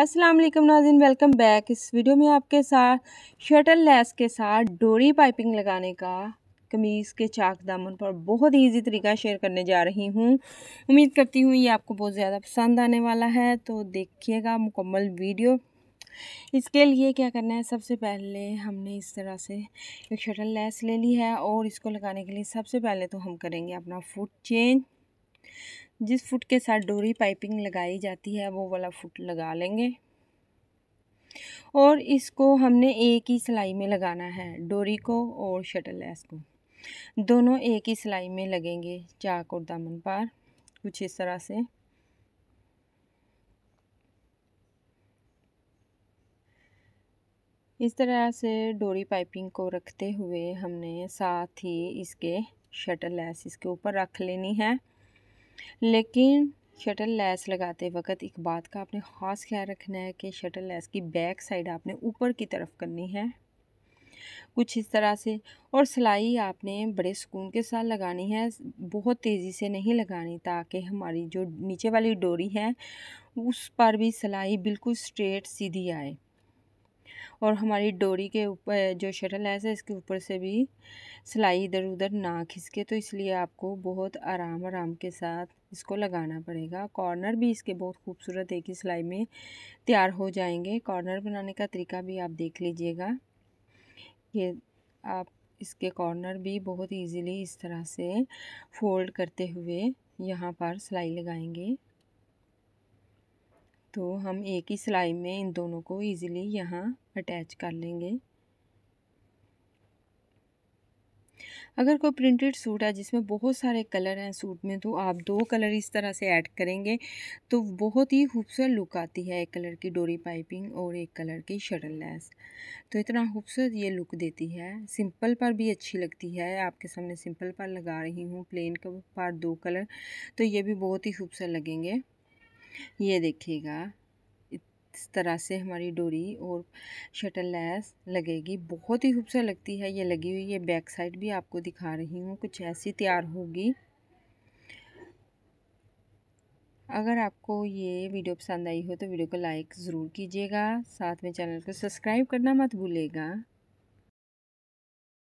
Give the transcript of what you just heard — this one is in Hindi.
अस्सलाम वालेकुम नाजिन वेलकम बैक इस वीडियो में आपके साथ शटल लेस के साथ डोरी पाइपिंग लगाने का कमीज़ के चाक दामन पर बहुत इजी ईजी तरीका शेयर करने जा रही हूँ उम्मीद करती हूँ ये आपको बहुत ज़्यादा पसंद आने वाला है तो देखिएगा मुकम्मल वीडियो इसके लिए क्या करना है सबसे पहले हमने इस तरह से एक शटल लेस ले ली है और इसको लगाने के लिए सबसे पहले तो हम करेंगे अपना फुट चेंज जिस फुट के साथ डोरी पाइपिंग लगाई जाती है वो वाला फुट लगा लेंगे और इसको हमने एक ही सिलाई में लगाना है डोरी को और शटल लेस को दोनों एक ही सिलाई में लगेंगे चाक और दामन पार कुछ इस तरह से इस तरह से डोरी पाइपिंग को रखते हुए हमने साथ ही इसके शटल लेस इसके ऊपर रख लेनी है लेकिन शटल लैस लगाते वक्त एक बात का आपने ख़ास ख्याल रखना है कि शटल लैस की बैक साइड आपने ऊपर की तरफ करनी है कुछ इस तरह से और सिलाई आपने बड़े सुकून के साथ लगानी है बहुत तेज़ी से नहीं लगानी ताकि हमारी जो नीचे वाली डोरी है उस पर भी सिलाई बिल्कुल स्ट्रेट सीधी आए और हमारी डोरी के ऊपर जो शटल है इसके ऊपर से भी सिलाई इधर उधर ना खिसके तो इसलिए आपको बहुत आराम आराम के साथ इसको लगाना पड़ेगा कॉर्नर भी इसके बहुत खूबसूरत एक ही सिलाई में तैयार हो जाएंगे कॉर्नर बनाने का तरीका भी आप देख लीजिएगा ये आप इसके कॉर्नर भी बहुत इजीली इस तरह से फोल्ड करते हुए यहाँ पर सिलाई लगाएंगे तो हम एक ही सिलाई में इन दोनों को ईज़िली यहाँ अटैच कर लेंगे अगर कोई प्रिंटेड सूट है जिसमें बहुत सारे कलर हैं सूट में तो आप दो कलर इस तरह से ऐड करेंगे तो बहुत ही खूबसूरत लुक आती है एक कलर की डोरी पाइपिंग और एक कलर की शटल लैस तो इतना खूबसूरत ये लुक देती है सिंपल पर भी अच्छी लगती है आपके सामने सिंपल पर लगा रही हूँ प्लेन पर दो कलर तो ये भी बहुत ही खूबसूरत लगेंगे ये देखिएगा इस तरह से हमारी डोरी और शटल लैस लगेगी बहुत ही खूबसूरत लगती है ये लगी हुई ये बैक साइड भी आपको दिखा रही हूँ कुछ ऐसी तैयार होगी अगर आपको ये वीडियो पसंद आई हो तो वीडियो को लाइक ज़रूर कीजिएगा साथ में चैनल को सब्सक्राइब करना मत भूलेगा